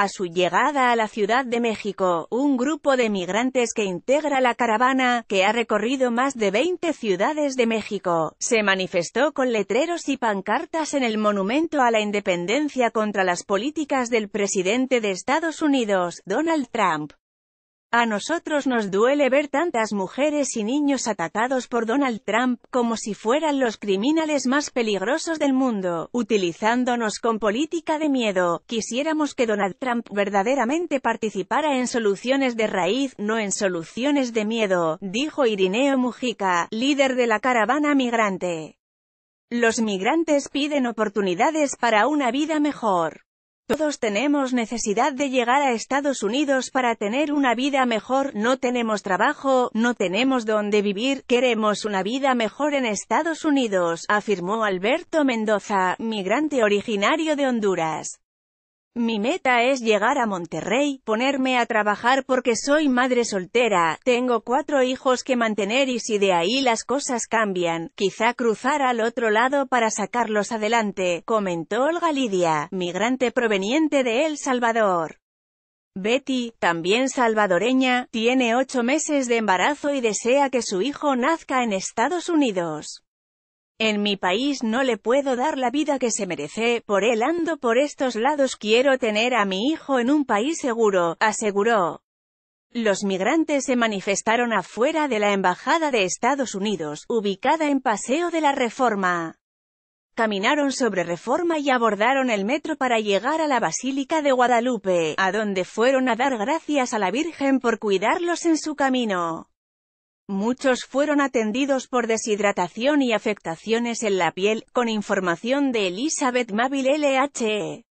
A su llegada a la Ciudad de México, un grupo de migrantes que integra la caravana, que ha recorrido más de 20 ciudades de México, se manifestó con letreros y pancartas en el Monumento a la Independencia contra las políticas del presidente de Estados Unidos, Donald Trump. A nosotros nos duele ver tantas mujeres y niños atacados por Donald Trump, como si fueran los criminales más peligrosos del mundo, utilizándonos con política de miedo. Quisiéramos que Donald Trump verdaderamente participara en soluciones de raíz, no en soluciones de miedo, dijo Irineo Mujica, líder de la caravana migrante. Los migrantes piden oportunidades para una vida mejor. Todos tenemos necesidad de llegar a Estados Unidos para tener una vida mejor, no tenemos trabajo, no tenemos dónde vivir, queremos una vida mejor en Estados Unidos, afirmó Alberto Mendoza, migrante originario de Honduras. Mi meta es llegar a Monterrey, ponerme a trabajar porque soy madre soltera, tengo cuatro hijos que mantener y si de ahí las cosas cambian, quizá cruzar al otro lado para sacarlos adelante, comentó Olga Lidia, migrante proveniente de El Salvador. Betty, también salvadoreña, tiene ocho meses de embarazo y desea que su hijo nazca en Estados Unidos. En mi país no le puedo dar la vida que se merece, por él ando por estos lados quiero tener a mi hijo en un país seguro, aseguró. Los migrantes se manifestaron afuera de la Embajada de Estados Unidos, ubicada en Paseo de la Reforma. Caminaron sobre Reforma y abordaron el metro para llegar a la Basílica de Guadalupe, a donde fueron a dar gracias a la Virgen por cuidarlos en su camino. Muchos fueron atendidos por deshidratación y afectaciones en la piel, con información de Elizabeth Mavil LHE.